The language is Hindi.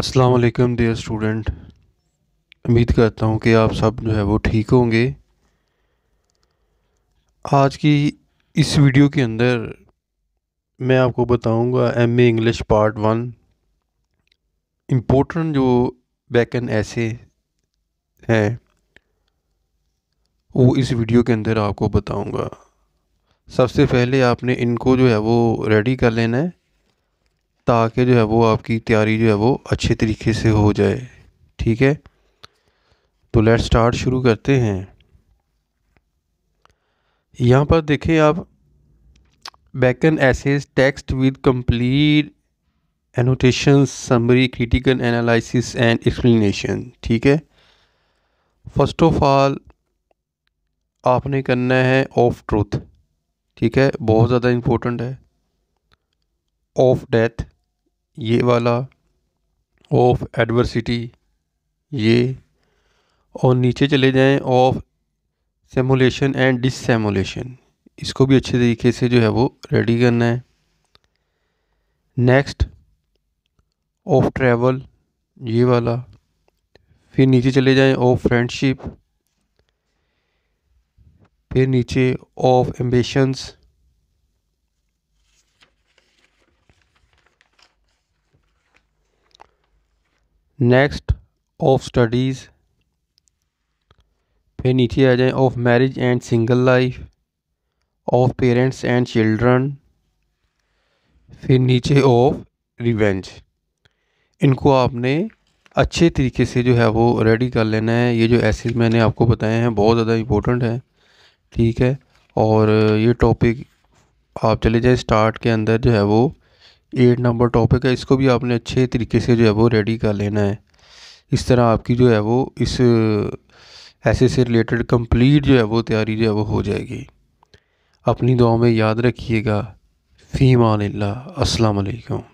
अस्सलाम वालेकुम डियर स्टूडेंट उम्मीद करता हूँ कि आप सब जो है वो ठीक होंगे आज की इस वीडियो के अंदर मैं आपको बताऊंगा M A English part one important जो बैकन ऐसे हैं वो इस वीडियो के अंदर आपको बताऊंगा सबसे पहले आपने इनको जो है वो रेडी कर लेना है ताकि जो है वो आपकी तैयारी जो है वो अच्छे तरीके से हो जाए ठीक है तो लेट स्टार्ट शुरू करते हैं यहाँ पर देखें आप Bacon essays text with complete annotation summary critical analysis and explanation ठीक है फर्स्ट ऑफ ऑल आपने करना है ऑफ ट्रूथ ठीक है बहुत ज़्यादा इम्पोर्टेंट है ऑफ डेथ ये वाला ऑफ एडवर्सिटी ये और नीचे चले जाएं ऑफ सेमुलेशन एंड डिसमोलेशन इसको भी अच्छे तरीके से जो है वो रेडी करना है नेक्स्ट ऑफ ट्रैवल ये वाला फिर नीचे चले जाएं ऑफ फ्रेंडशिप फिर नीचे of ambitions next of studies फिर नीचे आ जाए of marriage and single life of parents and children फिर नीचे ऑफ रिवेंज इनको आपने अच्छे तरीके से जो है वो रेडी कर लेना है ये जो ऐसे मैंने आपको बताए हैं बहुत ज़्यादा इम्पोर्टेंट है ठीक है और ये टॉपिक आप चले जाएँ स्टार्ट के अंदर जो है वो एट नंबर टॉपिक है इसको भी आपने अच्छे तरीके से जो है वो रेडी कर लेना है इस तरह आपकी जो है वो इस ऐसे से रिलेटेड कंप्लीट जो है वो तैयारी जो है वो हो जाएगी अपनी दुआ में याद रखिएगा फ़ीमान अस्सलाम वालेकुम